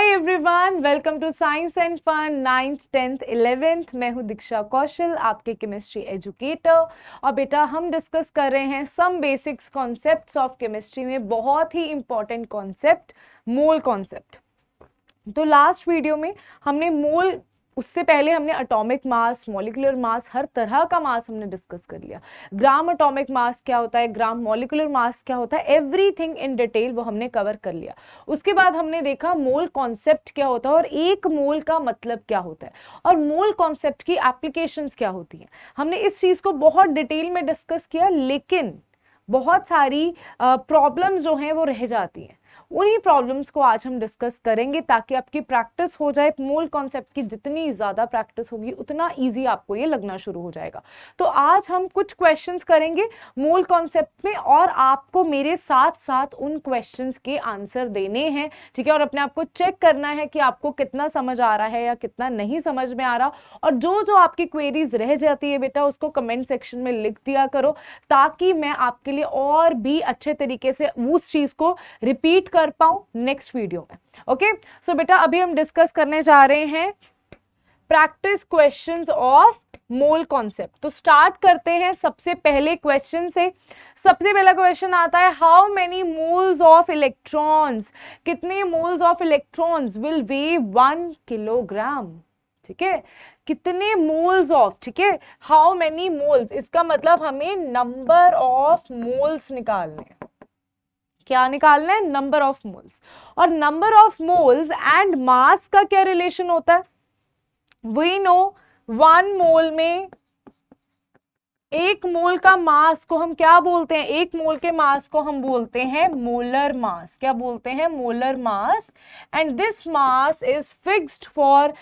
Hi everyone welcome to science and fun ninth tenth eleventh मैं हूं दीक्षा कौशल आपके chemistry educator और बेटा हम डिस्कस कर रहे हैं some basics concepts of chemistry में बहुत ही इम्पॉर्टेंट कॉन्सेप्ट मोल कॉन्सेप्ट तो लास्ट वीडियो में हमने मोल उससे पहले हमने अटोमिक मास मोलिकुलर मास हर तरह का मास हमने डिस्कस कर लिया ग्राम अटोमिक मास क्या होता है ग्राम मोलिकुलर मास क्या होता है एवरीथिंग इन डिटेल वो हमने कवर कर लिया उसके बाद हमने देखा मोल कॉन्सेप्ट क्या होता है और एक मोल का मतलब क्या होता है और मोल कॉन्सेप्ट की एप्लीकेशन क्या होती हैं हमने इस चीज़ को बहुत डिटेल में डिस्कस किया लेकिन बहुत सारी प्रॉब्लम जो हैं वो रह जाती हैं उन्हीं प्रॉब्लम्स को आज हम डिस्कस करेंगे ताकि आपकी प्रैक्टिस हो जाए मूल कॉन्सेप्ट की जितनी ज़्यादा प्रैक्टिस होगी उतना ईजी आपको ये लगना शुरू हो जाएगा तो आज हम कुछ क्वेश्चन करेंगे मूल कॉन्सेप्ट में और आपको मेरे साथ साथ उन क्वेश्चन के आंसर देने हैं ठीक है और अपने आप को चेक करना है कि आपको कितना समझ आ रहा है या कितना नहीं समझ में आ रहा और जो जो आपकी क्वेरीज रह जाती है बेटा उसको कमेंट सेक्शन में लिख दिया करो ताकि मैं आपके लिए और भी अच्छे तरीके से उस चीज़ को रिपीट कर कर पाऊं नेक्स्ट वीडियो में ओके सो बेटा अभी हम डिस्कस करने जा रहे हैं practice questions of mole concept तो स्टार्ट करते हैं सबसे पहले क्वेश्चन से सबसे पहला क्वेश्चन आता है how many moles of electrons कितने moles of electrons will weigh one kilogram ठीक है कितने मोल्स ऑफ ठीक है हाउ मेनी मोल्स इसका मतलब हमें नंबर ऑफ मोल्स निकालने हैं क्या निकालना है नंबर ऑफ मोल्स और number of moles and mass का क्या रिलेशन होता है वी नो वन मोल में एक मोल का मास को हम क्या बोलते हैं एक मोल के मास को हम बोलते हैं मोलर मास क्या बोलते हैं molar mass and this mass is fixed for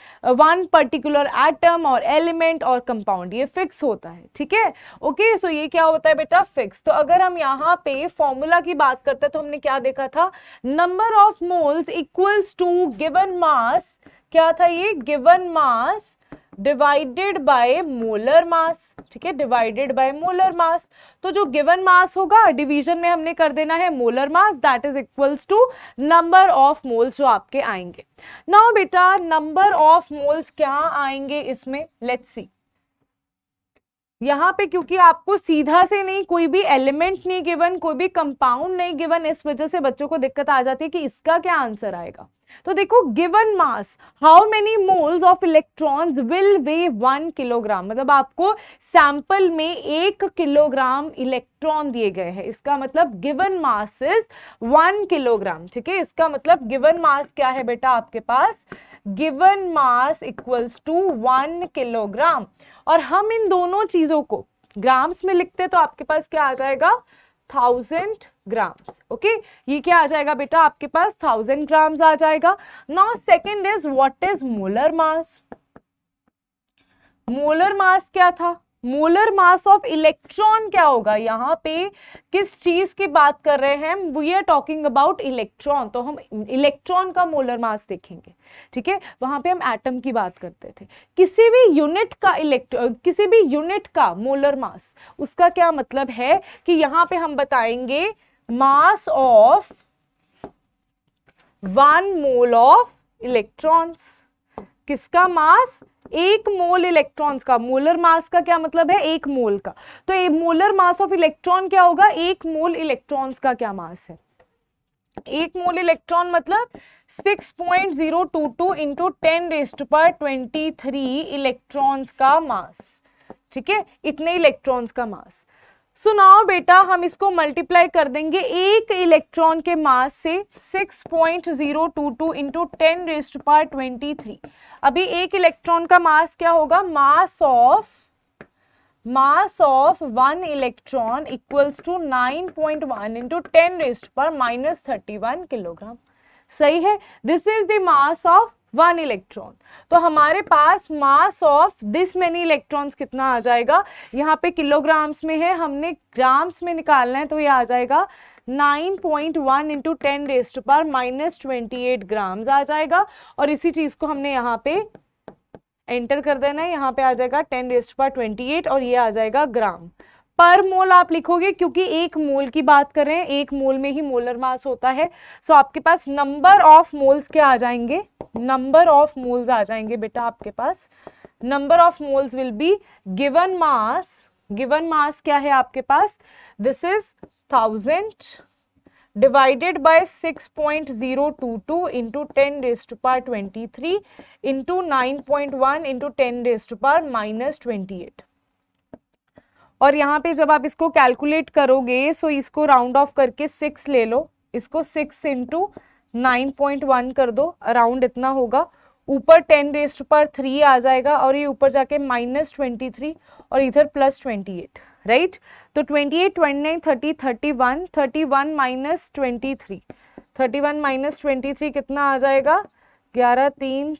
one particular atom और एलिमेंट और कंपाउंड ये फिक्स होता है ठीक है ओके सो ये क्या होता है बेटा फिक्स तो अगर हम यहाँ पे फॉर्मूला की बात करते हैं तो हमने क्या देखा था number of moles equals to given mass क्या था ये given mass divided by molar mass ठीक है डिवाइडेड बाय मोलर मास तो जो गिवन मास होगा डिवीजन में हमने कर देना है molar mass that is equals to number of moles जो आपके आएंगे नाउ बेटा नंबर ऑफ मोल्स क्या आएंगे इसमें लेट्स सी यहाँ पे क्योंकि आपको सीधा से नहीं कोई भी एलिमेंट नहीं गिवन कोई भी कंपाउंड नहीं गिवन इस वजह से बच्चों को दिक्कत आ जाती है कि इसका क्या आंसर आएगा तो देखो given mass how many moles of electrons will weigh one kilogram मतलब आपको सैंपल में एक किलोग्राम इलेक्ट्रॉन दिए गए हैं इसका मतलब given mass is one kilogram ठीक है इसका मतलब गिवन मास क्या है बेटा आपके पास given mass equals to one kilogram और हम इन दोनों चीज़ों को ग्राम्स में लिखते तो आपके पास क्या आ जाएगा थाउजेंड ग्राम्स ओके ये क्या आ जाएगा बेटा आपके पास थाउजेंड ग्राम्स आ जाएगा now second is what is molar mass molar mass क्या था मोलर मास ऑफ इलेक्ट्रॉन क्या होगा यहाँ पे किस चीज की बात कर रहे हैं we are talking about electron तो हम इलेक्ट्रॉन का मोलर मास देखेंगे ठीक है वहां पे हम एटम की बात करते थे किसी भी यूनिट का इलेक्ट्रॉन किसी भी यूनिट का मोलर मास उसका क्या मतलब है कि यहाँ पे हम बताएंगे mass of one mole of electrons किसका मास एक मोल इलेक्ट्रॉन्स का मोलर मास का क्या मतलब है एक मोल का तो ये मोलर मास ऑफ इलेक्ट्रॉन क्या होगा एक मोल इलेक्ट्रॉन्स का क्या मास है एक मोल इलेक्ट्रॉन मतलब 6.022 इंटू टेन रेस्ट पर ट्वेंटी इलेक्ट्रॉन्स का मास ठीक है इतने इलेक्ट्रॉन्स का मास सुनाओ बेटा हम इसको मल्टीप्लाई कर देंगे एक इलेक्ट्रॉन के मास से 6.022 point zero two two into ten raised पर ट्वेंटी थ्री अभी एक इलेक्ट्रॉन का मास क्या होगा mass of mass of one electron equals to nine point one into ten raised power minus thirty one kilogram सही है this is the mass of one electron तो हमारे पास mass of this many electrons कितना आ जाएगा यहाँ पे किलोग्राम्स में है हमने ग्राम्स में निकालना है तो ये आ जाएगा 9.1 point one into ten raised power minus twenty eight grams आ जाएगा और इसी चीज़ को हमने यहाँ पे एंटर कर देना है यहाँ पे आ जाएगा टेन रेस्ट पर 28 ट्वेंटी एट और ये आ जाएगा ग्राम पर मोल आप लिखोगे क्योंकि एक मोल की बात कर रहे हैं एक मोल में ही मोलर मास होता है सो आपके पास नंबर ऑफ मोल्स क्या आ जाएंगे नंबर ऑफ मोल्स आ जाएंगे बेटा आपके पास number of moles will be given mass given mass क्या है आपके पास this is thousand divided by 6.022 point zero two two into ten raise to power twenty three into nine point one into ten raise to power minus twenty eight और यहाँ पे जब आप इसको कैलकुलेट करोगे सो इसको राउंड ऑफ करके six ले लो इसको six into nine point one कर दो अराउंड इतना होगा ऊपर टेन रेस्ट पर थ्री आ जाएगा और ये ऊपर जाके माइनस ट्वेंटी थ्री और इधर प्लस ट्वेंटी एट राइट तो twenty eight twenty nine thirty thirty one thirty one minus twenty three thirty one minus twenty three कितना आ जाएगा ग्यारह तीन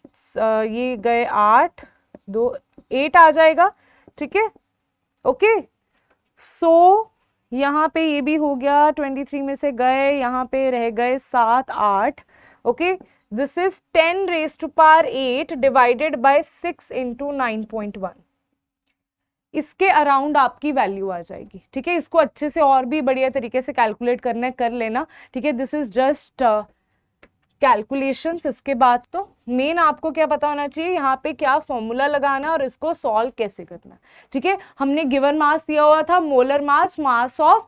ये गए आठ दो एट आ जाएगा ठीक है ओके सो यहाँ पे ये भी हो गया ट्वेंटी थ्री में से गए यहाँ पे रह गए सात आठ okay this is ten raise to power eight divided by six into nine point one इसके अराउंड आपकी वैल्यू आ जाएगी ठीक है इसको अच्छे से और भी बढ़िया तरीके से कैलकुलेट करना है कर लेना ठीक है दिस इज जस्ट कैलकुलेशंस इसके बाद तो मेन आपको क्या पता होना चाहिए यहाँ पे क्या फॉर्मूला लगाना और इसको सॉल्व कैसे करना ठीक है हमने गिवन मास दिया हुआ था molar mass mass of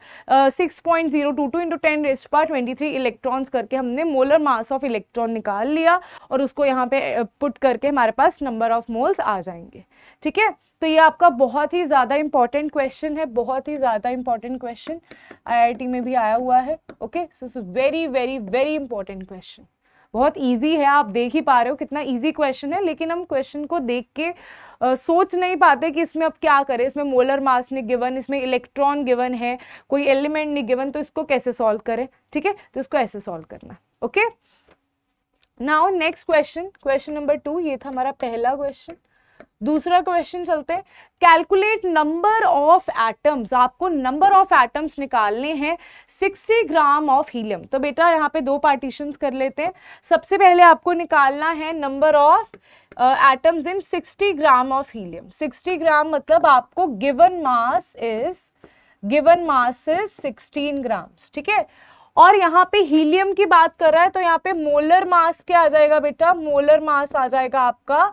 six point zero two two into ten raised पर ट्वेंटी थ्री इलेक्ट्रॉन्स करके हमने मोलर मास ऑफ इलेक्ट्रॉन निकाल लिया और उसको यहाँ पे पुट करके हमारे पास नंबर ऑफ मोल्स आ जाएंगे ठीक है तो ये आपका बहुत ही ज़्यादा इंपॉर्टेंट क्वेश्चन है बहुत ही ज़्यादा इंपॉर्टेंट क्वेश्चन आई में भी आया हुआ है okay so it's very very very important question बहुत ईजी है आप देख ही पा रहे हो कितना ईजी क्वेश्चन है लेकिन हम क्वेश्चन को देख के आ, सोच नहीं पाते कि इसमें अब क्या करें इसमें मोलर मास ने गिवन इसमें इलेक्ट्रॉन गिवन है कोई एलिमेंट नहीं गिवन तो इसको कैसे सॉल्व करें ठीक है तो इसको ऐसे सॉल्व करना okay now next question question number two ये था हमारा पहला क्वेश्चन दूसरा क्वेश्चन चलते हैं कैलकुलेट नंबर ऑफ एटम्स आपको नंबर ऑफ एटम्स निकालने हैं 60 ग्राम ऑफ हीलियम तो बेटा यहाँ पे दो पार्टीशंस कर लेते हैं सबसे पहले आपको निकालना है number of atoms in 60 gram of helium 60 gram मतलब आपको given mass is given mass is 16 grams ठीक है और यहाँ पे हीलियम की बात कर रहा है तो यहाँ पे मोलर मास क्या आ जाएगा बेटा मोलर मास आ जाएगा आपका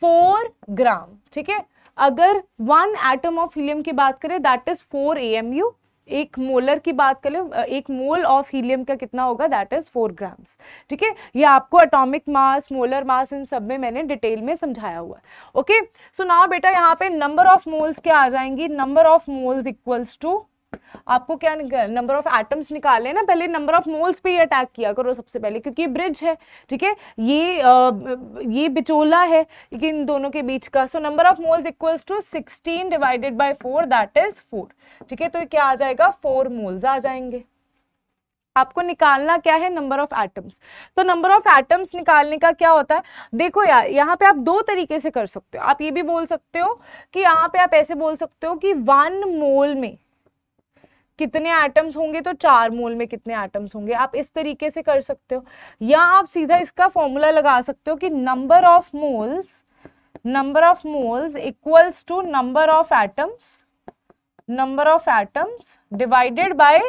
फोर ग्राम ठीक है अगर वन एटम ऑफ हीलियम की बात करें that is four A M U एक मोलर की बात करें एक मोल ऑफ हीलियम का कितना होगा दैट इज फोर ग्राम्स ठीक है ये आपको एटॉमिक मास मोलर मास इन सब में मैंने डिटेल में समझाया हुआ है ओके सो नाउ बेटा यहाँ पे नंबर ऑफ मोल्स क्या आ जाएंगी number of moles equals to आपको क्या नंबर ऑफ एटम्स निकाले ना पहले नंबर ऑफ मोल्स पे ही अटैक किया करो सबसे पहले क्योंकि ब्रिज है ठीक है ये आ, ये बिचोला है इन दोनों के बीच का so number of moles equals to sixteen divided by four that is four ठीक है तो क्या आ जाएगा फोर मोल्स आ जाएंगे आपको निकालना क्या है नंबर ऑफ एटम्स तो नंबर ऑफ एटम्स निकालने का क्या होता है देखो यार यहाँ पे आप दो तरीके से कर सकते हो आप ये भी बोल सकते हो कि यहाँ पे आप ऐसे बोल सकते हो कि वन मोल में कितने एटम्स होंगे तो चार मोल में कितने एटम्स होंगे आप इस तरीके से कर सकते हो या आप सीधा इसका फॉर्मूला लगा सकते हो कि number of moles number of moles equals to number of atoms number of atoms divided by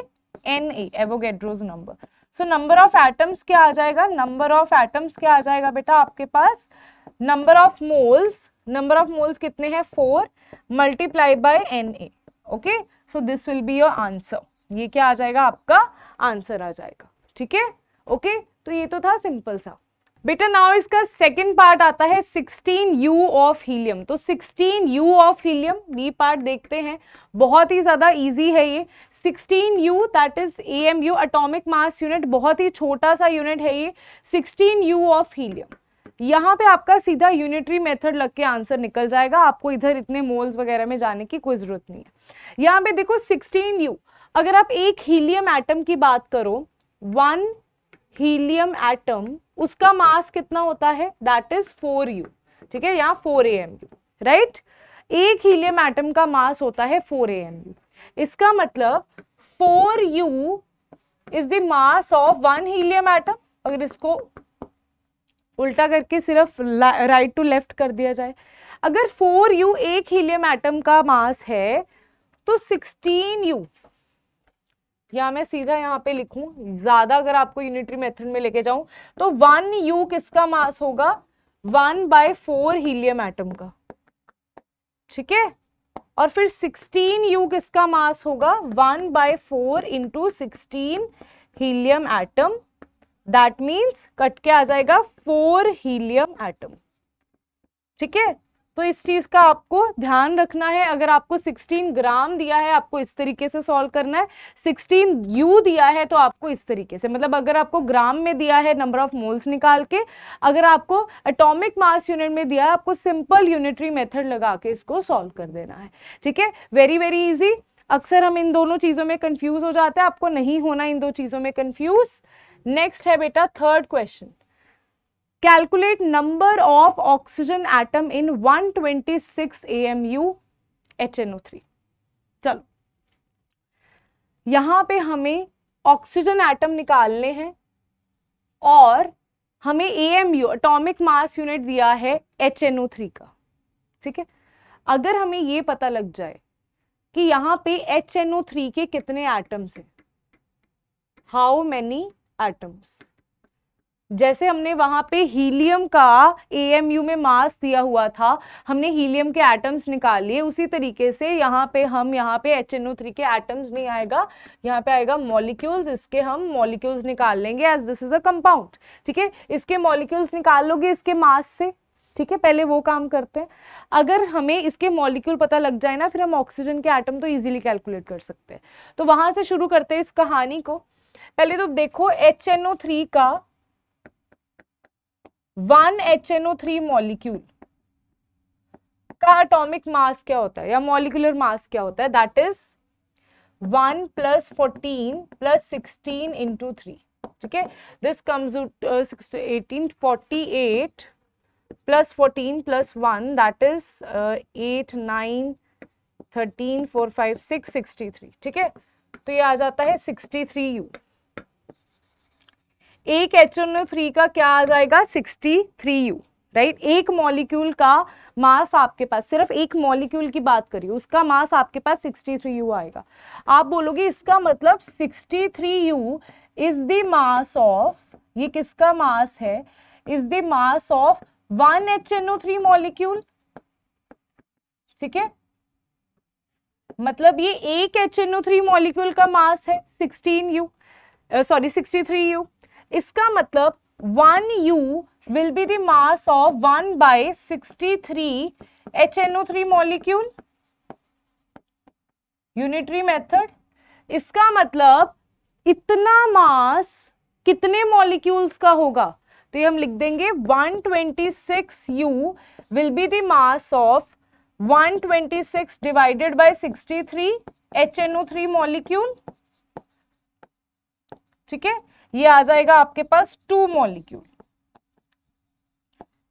N Avogadro's number so number of atoms क्या आ जाएगा नंबर ऑफ एटम्स क्या आ जाएगा बेटा आपके पास number of moles number of moles कितने हैं four multiply by N okay okay? So this will be your answer ये क्या आ जाएगा आपका आंसर आ जाएगा ठीक है ओके तो ये तो था सिंपल सा बेटा नाउ इसका सेकंड पार्ट आता है 16 यू ऑफ हीलियम तो 16 u of helium B part देखते हैं बहुत ही ज़्यादा इजी है ये 16 u that is A M U atomic mass unit बहुत ही छोटा सा यूनिट है ये 16 यू ऑफ हीलियम यहाँ पे आपका सीधा यूनिटरी मेथड लग के आंसर निकल जाएगा आपको इधर इतने मोल्स वगैरह में जाने की कोई ज़रूरत नहीं है यहाँ पे देखो 16U अगर आप एक हीलियम एटम की बात करो वन हीलियम एटम उसका मास कितना होता है दैट इज फोर यू ठीक है यहाँ four A M U right एक हीलियम एटम का मास होता है फोर ए एम यू इसका मतलब four u is the mass of one helium atom अगर इसको उल्टा करके सिर्फ राइट टू लेफ्ट कर दिया जाए अगर फोर यू एक हीलियम एटम का मास है तो सिक्सटीन यू या मैं सीधा यहाँ पे लिखूं ज्यादा अगर आपको यूनिटरी मेथड में लेके जाऊं तो वन यू किसका मास होगा one by four helium atom का ठीक है और फिर सिक्सटीन यू किसका मास होगा one by four into sixteen helium atom that means cut के आ जाएगा फोर हीलियम एटम ठीक है तो इस चीज़ का आपको ध्यान रखना है अगर आपको 16 ग्राम दिया है आपको इस तरीके से सॉल्व करना है 16 यू दिया है तो आपको इस तरीके से मतलब अगर आपको ग्राम में दिया है नंबर ऑफ मोल्स निकाल के अगर आपको एटॉमिक मास यूनिट में दिया है आपको सिंपल यूनिटरी मेथड लगा के इसको सॉल्व कर देना है ठीक है वेरी वेरी ईजी अक्सर हम इन दोनों चीज़ों में कन्फ्यूज़ हो जाते हैं आपको नहीं होना इन दो चीज़ों में कन्फ्यूज़ नेक्स्ट है बेटा third question calculate number of oxygen atom in 126 O three चलो यहां पर हमें ऑक्सीजन एटम निकालने हैं और हमें A U atomic mass unit दिया है एच एन ओ थ्री का ठीक है अगर हमें ये पता लग जाए कि यहाँ पे एच एन ओ थ्री के कितने एटम्स हैं हाउ मैनी एटम्स जैसे हमने वहां पे हीलियम का एएमयू में मास दिया हुआ था हमने हीलियम के एटम्स लिए उसी तरीके से यहाँ पे हम यहाँ पे एच एन ओ थ्री के एटम्स नहीं आएगा यहाँ पे आएगा मॉलिक्यूल्स इसके हम मॉलिक्यूल्स निकाल लेंगे as this is a compound ठीक है इसके मॉलिक्यूल्स निकाल लोगे इसके मास से ठीक है पहले वो काम करते हैं अगर हमें इसके मॉलिक्यूल पता लग जाए ना फिर हम ऑक्सीजन के आइटम तो इजीली कैलकुलेट कर सकते हैं तो वहां से शुरू करते हैं इस कहानी को पहले तो देखो एच एन ओ थ्री का one H N O three molecule का अटोमिक मास क्या होता है या मॉलिकुलर मास क्या होता है that is one plus fourteen plus sixteen into three ठीक है this comes eighteen forty eight plus fourteen plus one that is eight nine thirteen four five six sixty three ठीक है तो ये आ जाता है सिक्सटी थ्री यू एक एच थ्री का क्या आ जाएगा सिक्सटी थ्री यू राइट एक मॉलिक्यूल का मास आपके पास सिर्फ एक मॉलिक्यूल की बात करिए उसका मास आपके पास थ्री यू आएगा आप बोलोगे इसका मतलब sixty three u is the mass of ये किसका मास है is the mass of one H O three molecule ठीक है मतलब ये एक एच ओ थ्री मॉलिक्यूल का मास है sixteen u sorry three u इसका मतलब one u will be mass of one by sixty three H N O three molecule unitary method इसका मतलब इतना मास कितने मॉलिक्यूल्स का होगा तो ये हम लिख देंगे one twenty six u will be mass of one twenty six divided by sixty three H N O three molecule ठीक है ये आ जाएगा आपके पास टू मॉलिक्यूल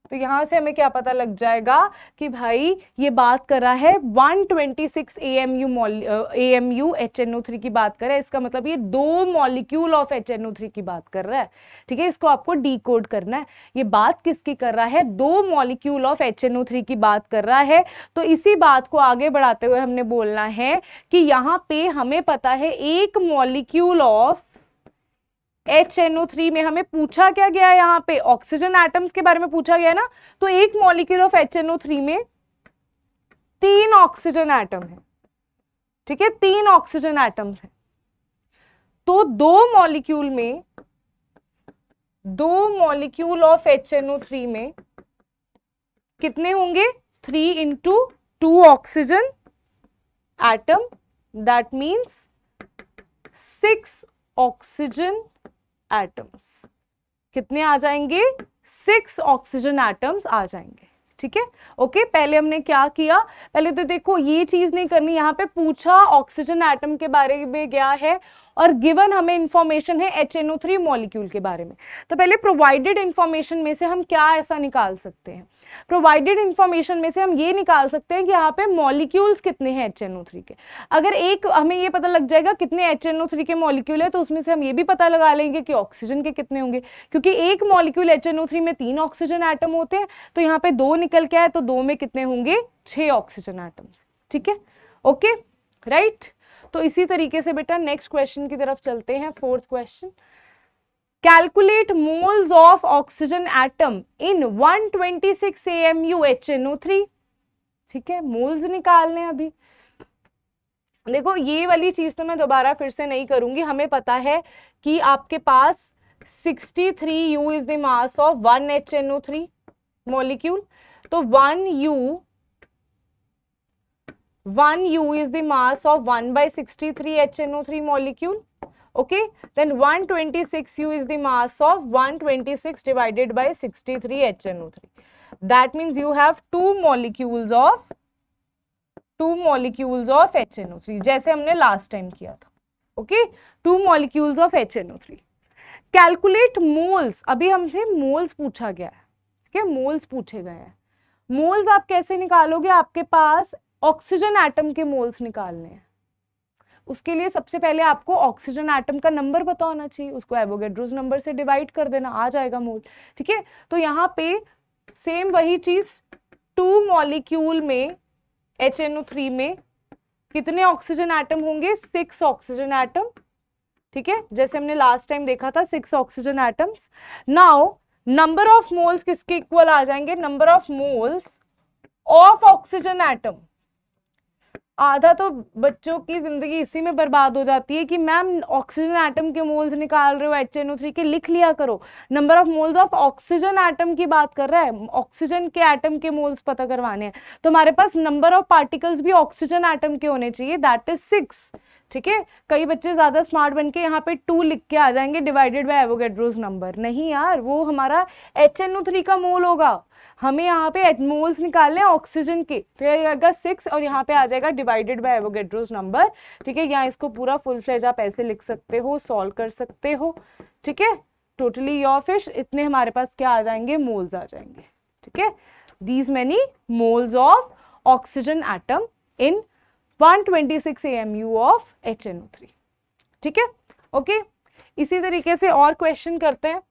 तो यहां से हमें क्या पता लग जाएगा कि भाई ये बात कर रहा है 126 twenty six A M U A M U H N O three की बात कर रहा है इसका मतलब ये दो molecule of H N O three की बात कर रहा है ठीक है इसको आपको कोड करना है ये बात किसकी कर रहा है दो molecule of H N O three की बात कर रहा है तो इसी बात को आगे बढ़ाते हुए हमने बोलना है कि यहाँ पे हमें पता है एक molecule of H N O three में हमें पूछा क्या गया है यहाँ पे ऑक्सीजन एटम्स के बारे में पूछा गया है ना तो एक molecule of H N O three में तीन ऑक्सीजन एटम है ठीक है तीन ऑक्सीजन एटम्स है तो दो मॉलिक्यूल में दो molecule of H N O three में कितने होंगे three into two oxygen atom that means six oxygen atoms कितने आ जाएंगे सिक्स ऑक्सीजन एटम्स आ जाएंगे ठीक है ओके पहले हमने क्या किया पहले तो देखो ये चीज नहीं करनी यहाँ पे पूछा ऑक्सीजन एटम के बारे में गया है और गिवन हमें इन्फॉर्मेशन है H N O three molecule के बारे में तो पहले प्रोवाइडेड इन्फॉर्मेशन में से हम क्या ऐसा निकाल सकते हैं प्रोवाइडेड इंफॉर्मेशन में से हम ये निकाल सकते हैं कि यहाँ पे मॉलिक्यूल्स कितने हैं एच एन ओ थ्री के अगर एक हमें ये पता लग जाएगा कितने एच एन ओ थ्री के मॉलिक्यूल है तो उसमें से हम ये भी पता लगा लेंगे कि ऑक्सीजन के कितने होंगे क्योंकि एक molecule H N O three में तीन ऑक्सीजन एटम होते हैं तो यहाँ पे दो निकल के आए तो दो में कितने होंगे छह ऑक्सीजन एटम्स ठीक है ओके राइट तो इसी तरीके से बेटा नेक्स्ट क्वेश्चन की तरफ चलते हैं fourth question calculate moles of oxygen atom in 126 twenty six M U H N O three ठीक है मोल्स निकालने अभी देखो ये वाली चीज़ तो मैं दोबारा फिर से नहीं करूंगी हमें पता है कि आपके पास 63 three u is the mass of one H N O three molecule तो one u one u is the mass of one by sixty three H N O three molecule okay then one twenty six u is the mass of one twenty six divided by sixty three H N O three that means you have two molecules of two molecules of H N O three जैसे हमने last time किया था okay two molecules of H N O three calculate moles अभी हमसे moles पूछा गया है ठीक है मोल्स पूछे गए हैं मोल्स आप कैसे निकालोगे आपके पास ऑक्सीजन एटम के मोल्स निकालने हैं उसके लिए सबसे पहले आपको ऑक्सीजन एटम का नंबर पता होना चाहिए उसको एवोगेड्रोज नंबर से डिवाइड कर देना आ जाएगा मोल ठीक है तो यहाँ पे सेम वही चीज टू मॉलिक्यूल में एच में कितने ऑक्सीजन एटम होंगे सिक्स ऑक्सीजन एटम ठीक है जैसे हमने लास्ट टाइम देखा था six oxygen atoms now number of moles किसके इक्वल आ जाएंगे number of moles of oxygen atom आधा तो बच्चों की ज़िंदगी इसी में बर्बाद हो जाती है कि मैम ऑक्सीजन एटम के मोल्स निकाल रहे हो एच एन ओ थ्री के लिख लिया करो number of moles of oxygen atom की बात कर रहा है ऑक्सीजन के एटम के मोल्स पता करवाने हैं तो हमारे पास नंबर ऑफ पार्टिकल्स भी ऑक्सीजन एटम के होने चाहिए दैट इज सिक्स ठीक है कई बच्चे ज़्यादा स्मार्ट बन के यहाँ पे टू लिख के आ जाएंगे डिवाइडेड बाय एवोगेड्रोज नंबर नहीं यार वो हमारा एच एन ओ थ्री का मोल होगा हमें यहाँ पे एटमोल्स निकालने हैं ऑक्सीजन के तो ये आएगा सिक्स और यहाँ पे आ जाएगा डिवाइडेड बाय एवोगेड्रोज नंबर ठीक है यहाँ इसको पूरा फुल फ्लेज आप ऐसे लिख सकते हो सॉल्व कर सकते हो ठीक है टोटली योर फिश इतने हमारे पास क्या आ जाएंगे मोल्स आ जाएंगे ठीक है these many moles of oxygen atom in 126 AMU of three ठीक है ओके इसी तरीके से और क्वेश्चन करते हैं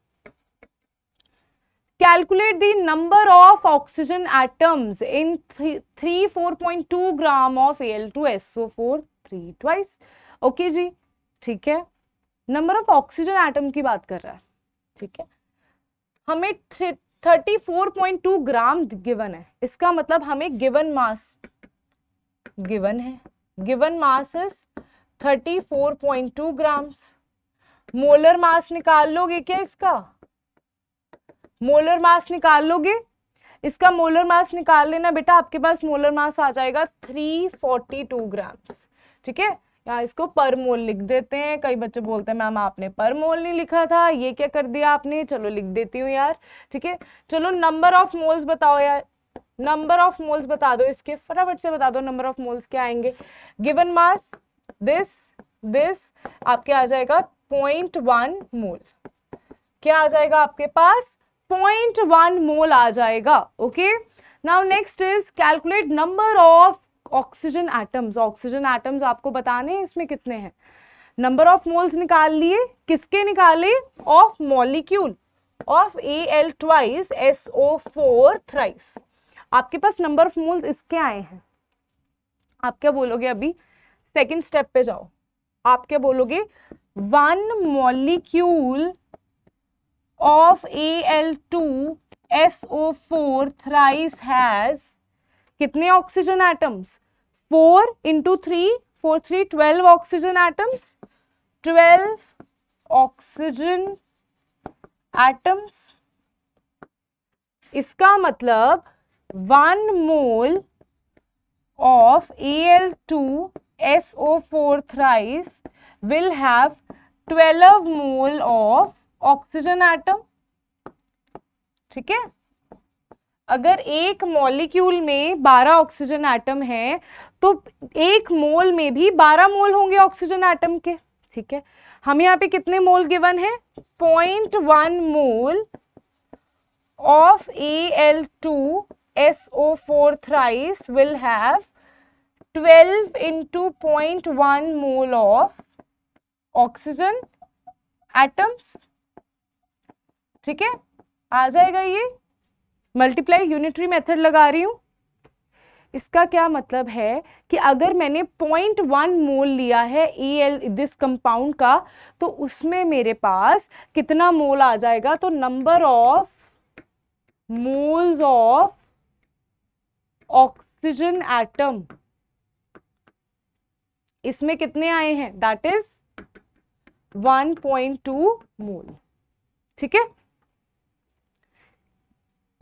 calculate the number of oxygen Calculate the number of oxygen atoms in 3, L two S O four three twice okay जी ठीक है नंबर ऑफ ऑक्सीजन एटम की बात कर रहा है ठीक है हमें thirty four point two gram given है इसका मतलब हमें गिवन मास गिवन है given mass is thirty four point two grams molar mass निकाल लोगे क्या इसका मोलर मास निकाल लोगे इसका मोलर मास निकाल लेना बेटा आपके पास मोलर मास आ जाएगा 342 ग्राम्स ठीक है या इसको पर मोल लिख देते हैं कई बच्चे बोलते हैं मैम आपने पर मोल नहीं लिखा था ये क्या कर दिया आपने चलो लिख देती हूँ यार ठीक है चलो नंबर ऑफ मोल्स बताओ यार नंबर ऑफ मोल्स बता दो इसके फटाफट से बता दो नंबर ऑफ मोल्स क्या आएंगे गिवन मास दिस दिस आपके आ जाएगा पॉइंट वन मोल क्या आ जाएगा आपके पास पॉइंट वन मोल आ जाएगा okay now next is calculate number of oxygen atoms oxygen atoms आपको बताने हैं इसमें कितने हैं नंबर ऑफ मोल्स निकाल लिए किसके निकाले of molecule of A L twice S O four thrice आपके पास नंबर ऑफ मोल्स इसके आए हैं आप क्या बोलोगे अभी सेकेंड स्टेप पे जाओ आप क्या बोलोगे one molecule of A L two S O four thrice has कितने oxygen atoms four into three four three twelve oxygen atoms twelve oxygen atoms इसका मतलब one mole of A L two S O four thrice will have twelve mole of oxygen atom ठीक है अगर एक molecule में 12 oxygen atom है तो एक मोल में भी 12 मोल होंगे ऑक्सीजन एटम के ठीक है हम यहाँ पे कितने मोल गिवन है point one mole of A L two S O four thrice will have twelve into point one mole of oxygen atoms ठीक है आ जाएगा ये मल्टीप्लाई यूनिटरी मेथड लगा रही हूँ इसका क्या मतलब है कि अगर मैंने पॉइंट वन मोल लिया है ए एल दिस कंपाउंड का तो उसमें मेरे पास कितना मोल आ जाएगा तो number of moles of oxygen atom इसमें कितने आए हैं दैट इज 1.2 मोल ठीक है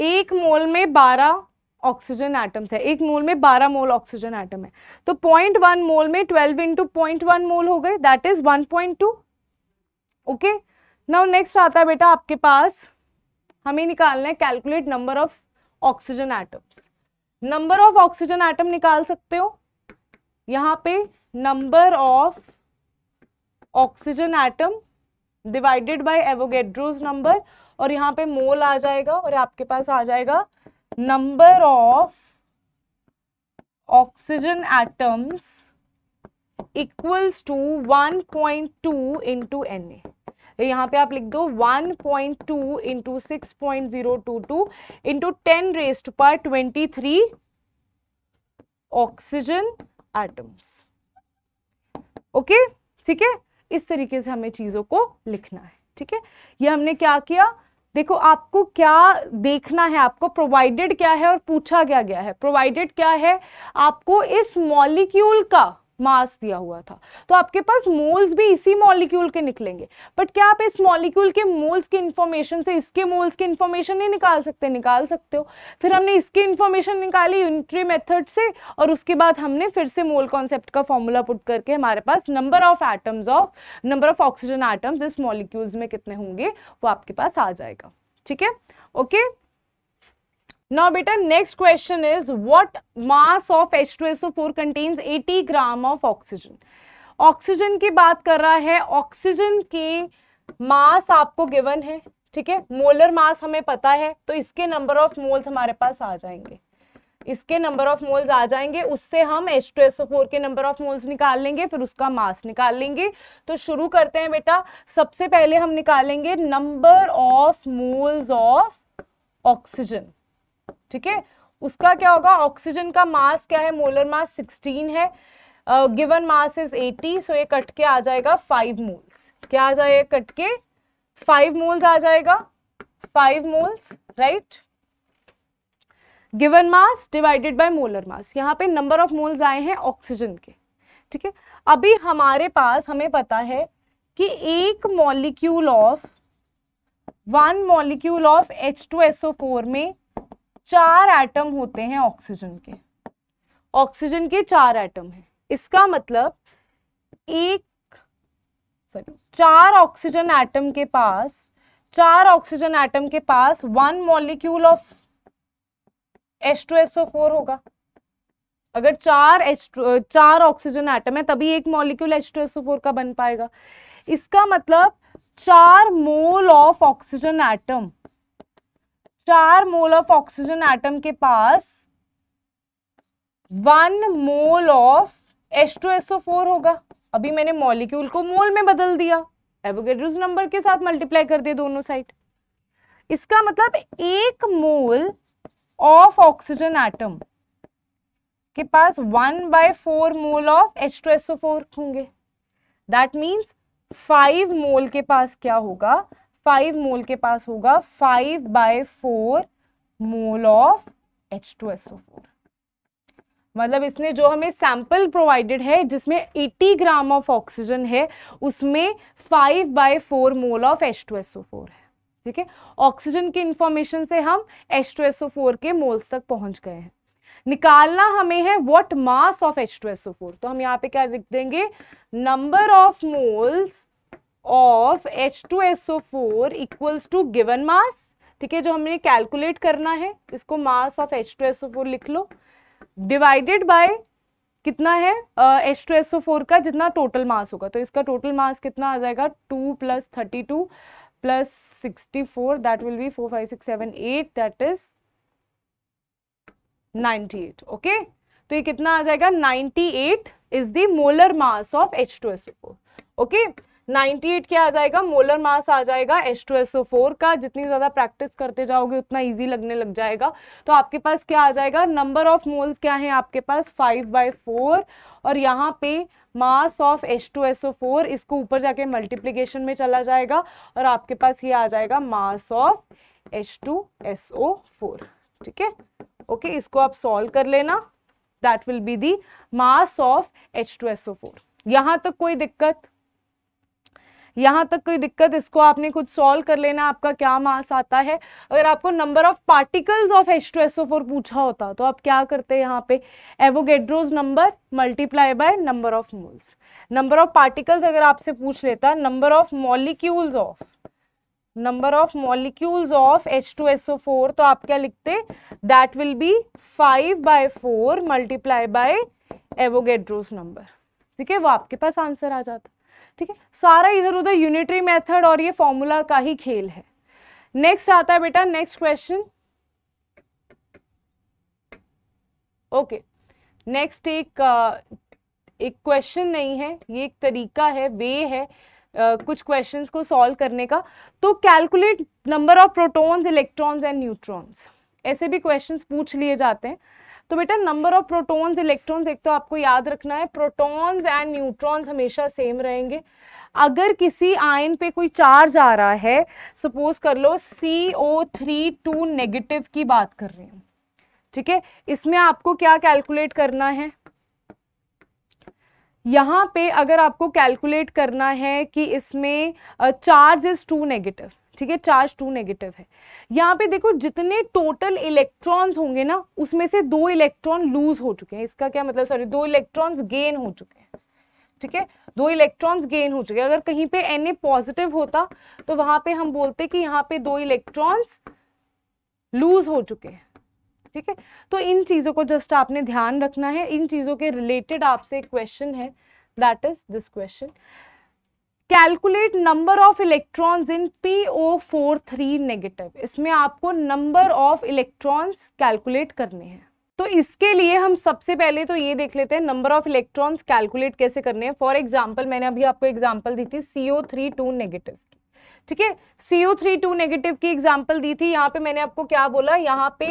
एक मोल में बारह ऑक्सीजन एटम्स है एक मोल में 12 मोल ऑक्सीजन एटम है तो 0.1 मोल में 12 इंटू पॉइंट मोल हो गए that is 1.2 okay now next आता है बेटा आपके पास हमें निकालना है calculate number of oxygen atoms number of oxygen atom निकाल सकते हो यहाँ पे number of oxygen atom divided by Avogadro's number और यहाँ पे मोल आ जाएगा और आपके पास आ जाएगा number of oxygen atoms equals to 1.2 point two into N A यहाँ पे आप लिख दो 1.2 point two into six point zero two two into ten raised पर twenty three oxygen atoms okay ठीक है इस तरीके से हमें चीज़ों को लिखना है ठीक है ये हमने क्या किया देखो आपको क्या देखना है आपको प्रोवाइडेड क्या है और पूछा क्या गया है प्रोवाइडेड क्या है आपको इस मॉलिक्यूल का मास दिया हुआ था तो आपके पास मोल्स भी इसी मॉलिक्यूल के निकलेंगे बट क्या आप इस मॉलिक्यूल के मोल्स की इन्फॉर्मेशन से इसके मोल्स की इन्फॉर्मेशन नहीं निकाल सकते निकाल सकते हो फिर हमने इसकी इन्फॉर्मेशन निकाली यूनिट्री मेथड से और उसके बाद हमने फिर से मोल कॉन्सेप्ट का फॉर्मूला पुट करके हमारे पास number of atoms of number of oxygen atoms इस मॉलिक्यूल्स में कितने होंगे वो आपके पास आ जाएगा ठीक है okay Now, beta, next question is what mass of H2SO4 contains 80 gram of oxygen? Oxygen की बात कर रहा है ऑक्सीजन की मास आपको गिवन है ठीक है मोलर मास हमें पता है तो इसके नंबर ऑफ मोल्स हमारे पास आ जाएंगे इसके नंबर ऑफ मोल्स आ जाएंगे उससे हम एच टू के नंबर ऑफ मोल्स निकाल लेंगे फिर उसका मास निकाल लेंगे तो शुरू करते हैं बेटा सबसे पहले हम निकालेंगे number of moles of oxygen ठीक है उसका क्या होगा ऑक्सीजन का मास क्या है मोलर मास 16 है गिवन मास इज 80 सो ये कट के आ जाएगा 5 मोल्स क्या आ जाएगा कट के 5 मोल्स आ जाएगा 5 moles right given mass divided by molar mass यहाँ पे नंबर ऑफ मोल्स आए हैं ऑक्सीजन के ठीक है अभी हमारे पास हमें पता है कि एक molecule of one molecule of H two S O four में चार एटम होते हैं ऑक्सीजन के ऑक्सीजन के चार एटम हैं इसका मतलब एक सॉरी चार ऑक्सीजन एटम के पास चार ऑक्सीजन एटम के पास वन मॉलिक्यूल ऑफ H2SO4 होगा अगर चार एच चार ऑक्सीजन एटम है तभी एक मॉलिक्यूल H2SO4 का बन पाएगा इसका मतलब चार मोल ऑफ ऑक्सीजन एटम चार मोल ऑफ ऑक्सीजन एटम के पास one mole of S two S O four होगा अभी मैंने मॉलिक्यूल को मोल में बदल दिया एवोगेड्रोज नंबर के साथ मल्टीप्लाई कर दिया दोनों साइड इसका मतलब एक मोल ऑफ ऑक्सीजन एटम के पास one by four mole of H two S O four होंगे दैट मीन्स फाइव मोल के पास क्या होगा फाइव मोल के पास होगा five by four mole of H two S O four मतलब इसने जो हमें सैंपल प्रोवाइडेड है जिसमें 80 ग्राम ऑफ ऑक्सीजन है उसमें 5 by four mole of H two S O four है ठीक है ऑक्सीजन की इंफॉर्मेशन से हम H two S O four के मोल्स तक पहुंच गए हैं निकालना हमें है what mass of H two S O four तो हम यहाँ पे क्या लिख देंगे number of moles of H two S O four equals to given mass ठीक है जो हमने कैलकुलेट करना है इसको mass of H two S O four लिख लो डिवाइडेड बाय कितना है H two S O four का जितना टोटल मास होगा तो इसका टोटल मास कितना आ जाएगा two plus thirty two plus sixty four that will be four five six seven eight that is ninety eight okay तो ये कितना आ जाएगा ninety eight is the molar mass of H two S O four okay okay? 98 क्या आ जाएगा molar mass आ जाएगा H2SO4 का जितनी ज़्यादा प्रैक्टिस करते जाओगे उतना ईजी लगने लग जाएगा तो आपके पास क्या आ जाएगा नंबर ऑफ मोल्स क्या है आपके पास फाइव बाई फोर और यहाँ पे मास ऑफ H2SO4 इसको ऊपर जाके मल्टीप्लीकेशन में चला जाएगा और आपके पास ये आ जाएगा मास ऑफ एच ठीक है ओके इसको आप सॉल्व कर लेना that will be the mass of four यहाँ तक कोई दिक्कत यहाँ तक कोई दिक्कत इसको आपने खुद सॉल्व कर लेना आपका क्या मास आता है अगर आपको number of particles of H पूछा होता तो आप क्या करते हैं यहाँ पे Avogadro's number multiply by number of moles number of particles अगर आपसे पूछ लेता number of molecules of number of molecules of H two S O four तो आप क्या लिखते that will be five by four multiply by Avogadro's number ठीक है वो आपके पास आंसर आ जाता ठीक है सारा इधर उधर यूनिटरी मेथड और ये फॉर्मूला का ही खेल है नेक्स्ट आता है बेटा नेक्स्ट क्वेश्चन ओके नेक्स्ट एक uh, एक क्वेश्चन नहीं है ये एक तरीका है वे है Uh, कुछ क्वेश्चंस को सॉल्व करने का तो calculate number of protons electrons and neutrons ऐसे भी क्वेश्चंस पूछ लिए जाते हैं तो बेटा नंबर ऑफ प्रोटॉन्स इलेक्ट्रॉन्स एक तो आपको याद रखना है प्रोटॉन्स एंड न्यूट्रॉन्स हमेशा सेम रहेंगे अगर किसी आयन पे कोई चार्ज आ रहा है सपोज कर लो C O three two negative की बात कर रहे हैं ठीक है इसमें आपको क्या कैलकुलेट करना है यहाँ पे अगर आपको कैलकुलेट करना है कि इसमें चार्ज इज टू नेगेटिव ठीक है चार्ज टू नेगेटिव है यहाँ पे देखो जितने टोटल इलेक्ट्रॉन्स होंगे ना उसमें से दो इलेक्ट्रॉन लूज हो चुके हैं इसका क्या मतलब सॉरी दो इलेक्ट्रॉन्स गेन हो चुके हैं ठीक है दो इलेक्ट्रॉन्स गेन हो चुके हैं अगर कहीं पे एन पॉजिटिव होता तो वहां पे हम बोलते कि यहाँ पे दो इलेक्ट्रॉन्स लूज हो चुके हैं ठीक है तो इन चीज़ों को जस्ट आपने ध्यान रखना है इन चीज़ों के रिलेटेड आपसे क्वेश्चन है that is this question calculate number of electrons in P O four three negative इसमें आपको नंबर ऑफ इलेक्ट्रॉन्स कैलकुलेट करने हैं तो इसके लिए हम सबसे पहले तो ये देख लेते हैं नंबर ऑफ इलेक्ट्रॉन्स कैलकुलेट कैसे करने हैं फॉर एग्जाम्पल मैंने अभी आपको एग्जाम्पल दी थी C O three two negative ठीक है सीओ थ्री टू नेगेटिव की एग्जाम्पल दी थी यहाँ पे मैंने आपको क्या बोला यहाँ पे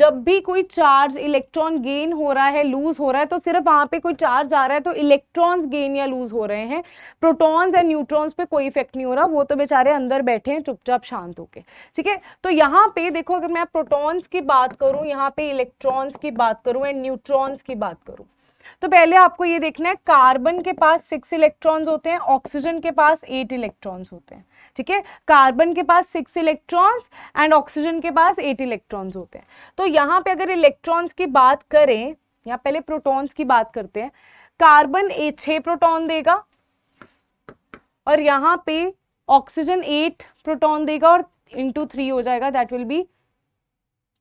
जब भी कोई चार्ज इलेक्ट्रॉन गेन हो रहा है लूज हो रहा है तो सिर्फ वहाँ पे कोई चार्ज आ रहा है तो इलेक्ट्रॉन्स गेन या लूज हो रहे हैं प्रोटॉन्स एंड न्यूट्रॉन्स पे कोई इफेक्ट नहीं हो रहा वो तो बेचारे अंदर बैठे हैं चुपचाप शांत होके ठीक है तो यहाँ पे देखो अगर मैं प्रोटॉन्स की बात करूँ यहाँ पे इलेक्ट्रॉन्स की बात करूँ एंड न्यूट्रॉन्स की बात करूँ तो पहले आपको ये देखना है कार्बन के पास सिक्स इलेक्ट्रॉन्स होते हैं ऑक्सीजन के पास एट इलेक्ट्रॉन्स होते हैं ठीक है कार्बन के पास सिक्स इलेक्ट्रॉन्स एंड ऑक्सीजन के पास एट इलेक्ट्रॉन्स होते हैं तो यहाँ पे अगर इलेक्ट्रॉन्स की बात करें या पहले प्रोटॉन्स की बात करते हैं कार्बन छः प्रोटोन देगा और यहाँ पे ऑक्सीजन एट प्रोटोन देगा और इंटू थ्री हो जाएगा that will be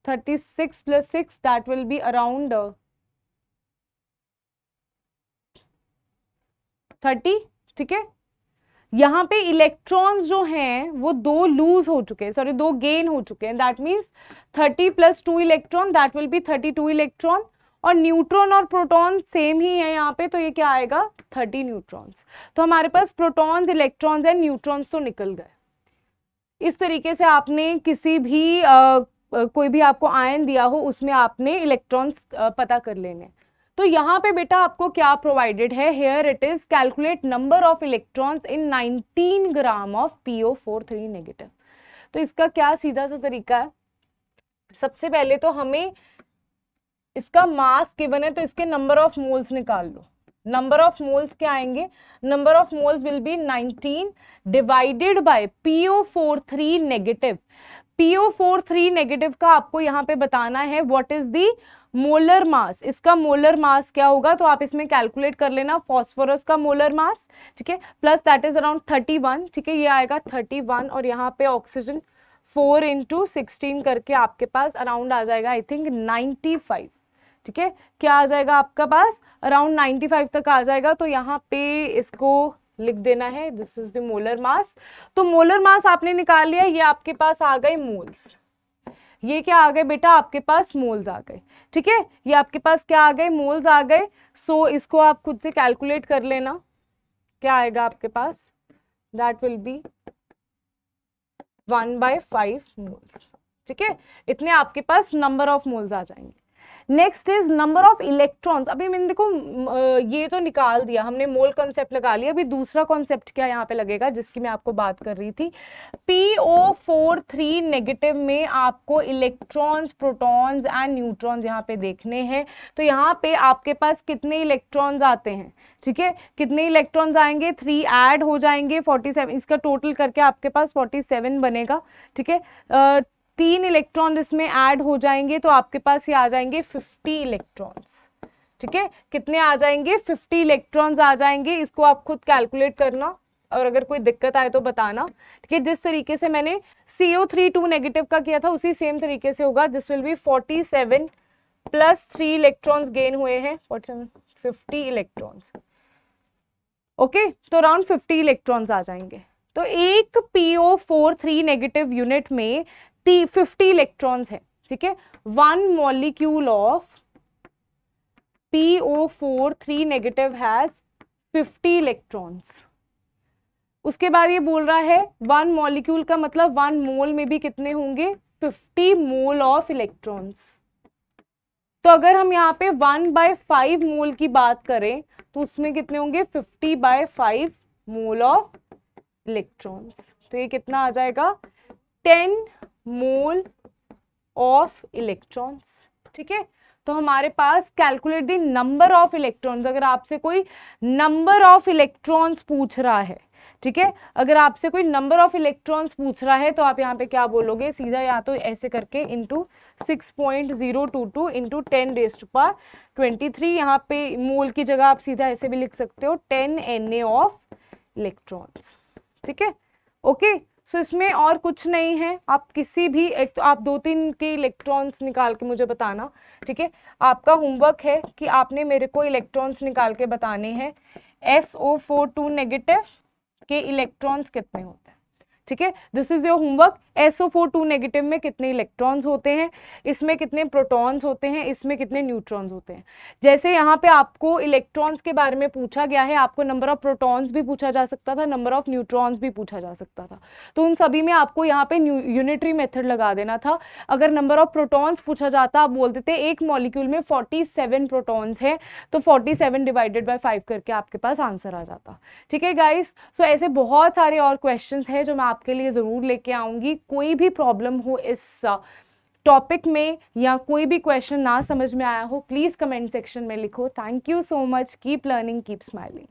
thirty six plus six that will be around thirty ठीक है यहाँ पे इलेक्ट्रॉन्स जो हैं वो दो लूज हो चुके हैं सॉरी दो गेन हो चुके हैं that means thirty plus two electron that will be thirty two electron और न्यूट्रॉन और प्रोटॉन सेम ही है यहाँ पे तो ये क्या आएगा थर्टी न्यूट्रॉन्स तो हमारे पास प्रोटॉन्स इलेक्ट्रॉन्स एंड न्यूट्रॉन्स तो निकल गए इस तरीके से आपने किसी भी आ, कोई भी आपको आयन दिया हो उसमें आपने इलेक्ट्रॉन्स पता कर लेने तो यहाँ पे बेटा आपको क्या प्रोवाइडेड है here it is calculate number of electrons in 19 gram of P O four three negative तो इसका क्या सीधा सा तरीका है सबसे पहले तो हमें इसका मास गिवन है तो इसके नंबर ऑफ मोल्स निकाल लो नंबर ऑफ मोल्स क्या आएंगे number of moles will be 19 divided by P O four three negative P O four three negative का आपको यहाँ पे बताना है what is the molar mass इसका मोलर मास क्या होगा तो आप इसमें कैलकुलेट कर लेना फॉस्फोरस का मोलर मास ठीक है plus that is around thirty one ठीक है ये आएगा थर्टी वन और यहाँ पे ऑक्सीजन फोर इंटू सिक्सटीन करके आपके पास अराउंड आ जाएगा आई थिंक नाइन्टी फाइव ठीक है क्या आ जाएगा आपका पास अराउंड नाइन्टी फाइव तक आ जाएगा तो यहाँ पे इसको लिख देना है this is the molar mass तो मोलर मास आपने निकाल लिया ये आपके पास आ गए मोल्स ये क्या आ गए बेटा आपके पास मोल्स आ गए ठीक है ये आपके पास क्या आ गए मोल्स आ गए सो so, इसको आप खुद से कैलकुलेट कर लेना क्या आएगा आपके पास that will be one by five moles ठीक है इतने आपके पास नंबर ऑफ मोल्स आ जाएंगे next is number of electrons अभी मैंने देखो ये तो निकाल दिया हमने मोल कॉन्सेप्ट लगा लिया अभी दूसरा कॉन्सेप्ट क्या यहाँ पे लगेगा जिसकी मैं आपको बात कर रही थी P O four three negative में आपको इलेक्ट्रॉन्स प्रोटॉन्स एंड न्यूट्रॉन्स यहाँ पे देखने हैं तो यहाँ पे आपके पास कितने इलेक्ट्रॉन्स आते हैं ठीक है कितने इलेक्ट्रॉन्स आएंगे थ्री एड हो जाएंगे फोर्टी सेवन इसका टोटल करके आपके पास फोर्टी सेवन बनेगा ठीक है तीन इलेक्ट्रॉन इसमें ऐड हो जाएंगे तो आपके पास ये आ जाएंगे फिफ्टी इलेक्ट्रॉन्स ठीक है कितने आ जाएंगे फिफ्टी इलेक्ट्रॉन्स आ जाएंगे इसको आप खुद कैलकुलेट करना और अगर कोई दिक्कत आए तो बताना ठीक है जिस तरीके से मैंने सी थ्री टू नेगेटिव का किया था उसी सेम तरीके से होगा this will be forty seven plus three electrons gain हुए हैं फिफ्टी इलेक्ट्रॉन्स ओके तो अराउंड फिफ्टी इलेक्ट्रॉन्स आ जाएंगे तो एक P four three negative unit में फिफ्टी इलेक्ट्रॉन्स है ठीक है one molecule of P O four three negative has fifty electrons उसके बाद ये बोल रहा है वन मॉलिक्यूल का मतलब वन मोल में भी कितने होंगे फिफ्टी मोल ऑफ इलेक्ट्रॉन्स तो अगर हम यहाँ पे वन बाय फाइव मोल की बात करें तो उसमें कितने होंगे fifty by five mole of electrons तो ये कितना आ जाएगा टेन मोल ऑफ इलेक्ट्रॉन्स ठीक है तो हमारे पास calculate the number of electrons अगर आपसे कोई नंबर ऑफ इलेक्ट्रॉन्स पूछ रहा है ठीक है अगर आपसे कोई नंबर ऑफ इलेक्ट्रॉन्स पूछ रहा है तो आप यहाँ पे क्या बोलोगे सीधा या तो ऐसे करके into six point zero two two into ten raised पर ट्वेंटी थ्री यहाँ पे मोल की जगह आप सीधा ऐसे भी लिख सकते हो ten N A of electrons ठीक है ओके सो इसमें और कुछ नहीं है आप किसी भी एक तो आप दो तीन के इलेक्ट्रॉन्स निकाल के मुझे बताना ठीक है आपका होमवर्क है कि आपने मेरे को इलेक्ट्रॉन्स निकाल के बताने हैं S O four two negative के इलेक्ट्रॉन्स कितने होते हैं ठीक है this is your homework two negative में कितने इलेक्ट्रॉन्स होते हैं इसमें कितने प्रोटॉन्स होते हैं इसमें कितने न्यूट्रॉन्स होते हैं जैसे यहाँ पे आपको इलेक्ट्रॉन्स के बारे में पूछा गया है आपको नंबर ऑफ प्रोटॉन्स भी पूछा जा सकता था नंबर ऑफ न्यूट्रॉन्स भी पूछा जा सकता था तो उन सभी में आपको यहाँ पे यूनिटरी मेथड लगा देना था अगर नंबर ऑफ प्रोटॉन्स पूछा जाता आप बोलते थे एक मॉलिक्यूल में फोर्टी सेवन प्रोटॉन्स हैं तो फोर्टी डिवाइडेड बाई फाइव करके आपके पास आंसर आ जाता ठीक है गाइस सो ऐसे बहुत सारे और क्वेश्चन है जो मैं आपके लिए ज़रूर लेके आऊँगी कोई भी प्रॉब्लम हो इस टॉपिक uh, में या कोई भी क्वेश्चन ना समझ में आया हो प्लीज़ कमेंट सेक्शन में लिखो thank you so much keep learning keep smiling